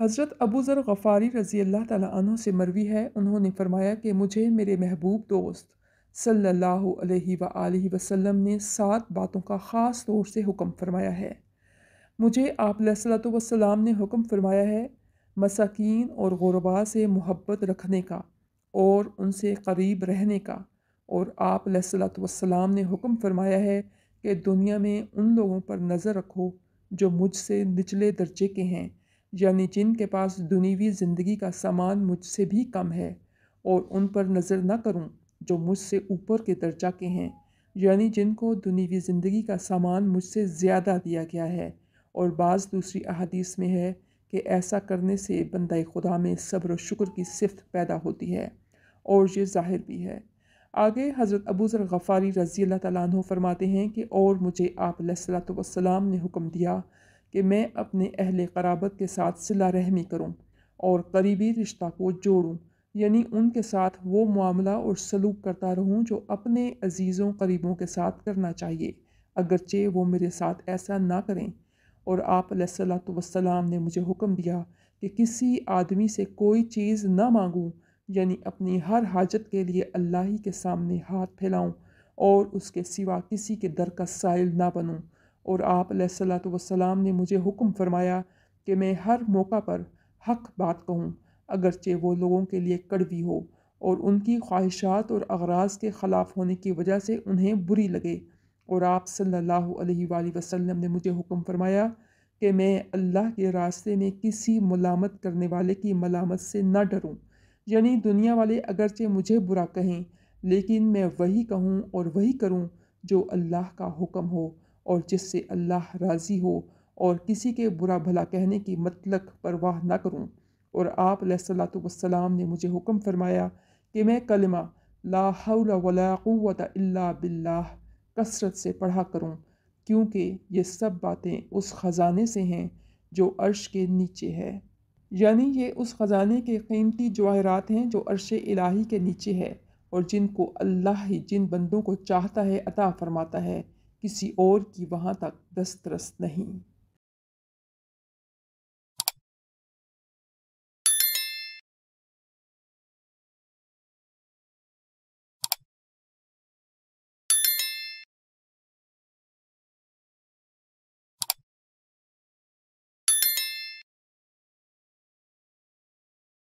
हज़रत अबू ज़र गफ़ारी रज़ी अल्लाह तह से मरवी है उन्होंने फ़रमाया कि मुझे मेरे महबूब दोस्त सल्लल्लाहु अलैहि व वसल्लम ने सात बातों का ख़ास तौर से हुक्म फ़रमाया है मुझे आप वसलाम ने हुक्म फ़रमाया है मसाकिन और गुरबा से मोहब्बत रखने का और उनसे करीब रहने का और आप वसलाम ने हुक्म फ़रमाया है कि दुनिया में उन लोगों पर नज़र रखो जो मुझसे निचले दर्जे के हैं यानी जिनके पास दुनीवी ज़िंदगी का सामान मुझसे भी कम है और उन पर नज़र न करूं जो मुझसे ऊपर के दर्जा के हैं यानी जिनको दुनीवी ज़िंदगी का सामान मुझसे ज़्यादा दिया गया है और बाज़ दूसरी अहादीस में है कि ऐसा करने से बंद खुदा में सब्र शुक्र की सिफत पैदा होती है और ये ज़ाहिर भी है आगे हज़रत अबू ज़र गफ़ारी रज़ी अल्लाह तु फरमाते हैं कि और मुझे आप सलाम ने हुक्म दिया कि मैं अपने अहल कराबत के साथ सिला रहमी करूँ और करीबी रिश्ता को जोड़ूँ यानी उनके साथ वो मामला और सलूक करता रहूँ जो अपने अजीज़ों करीबों के साथ करना चाहिए अगरचे वो मेरे साथ ऐसा ना करें और आप सलाम ने मुझे हुक्म दिया कि किसी आदमी से कोई चीज़ ना मांगूँ यानी अपनी हर हाजत के लिए अल्लाह ही के सामने हाथ फैलाऊँ और उसके सिवा किसी के दर का साइल ना बनूँ और आप सलाम ने मुझे हुक्म फरमाया कि मैं हर मौका पर हक बात कहूँ अगरचे वो लोगों के लिए कड़वी हो और उनकी ख्वाहिशात और अगराज के ख़िलाफ़ होने की वजह से उन्हें बुरी लगे और आप सल्लल्लाहु अलैहि वसल्लम ने मुझे हुक्म फरमाया कि मैं अल्लाह के रास्ते में किसी मलामत करने वाले की मलामत से ना डरूं यानी दुनिया वाले अगरचे मुझे बुरा कहें लेकिन मैं वही कहूं और वही करूं जो अल्लाह का हुक्म हो और जिससे अल्लाह राज़ी हो और किसी के बुरा भला कहने की मतलब परवाह ना करूँ और आप सलाम ने मुझे हुक्म फरमाया कि मैं कलमा ला वला इल्ला बिल्लाह कसरत से पढ़ा करूं क्योंकि ये सब बातें उस ख़ज़ाने से हैं जो अर्श के नीचे है यानी ये उस ख़ज़ाने के कीमती जवाहरात हैं जो अर्श इलाही के नीचे है और जिनको अल्लाह ही जिन बंदों को चाहता है अता फरमाता है किसी और की वहाँ तक दस्तरस नहीं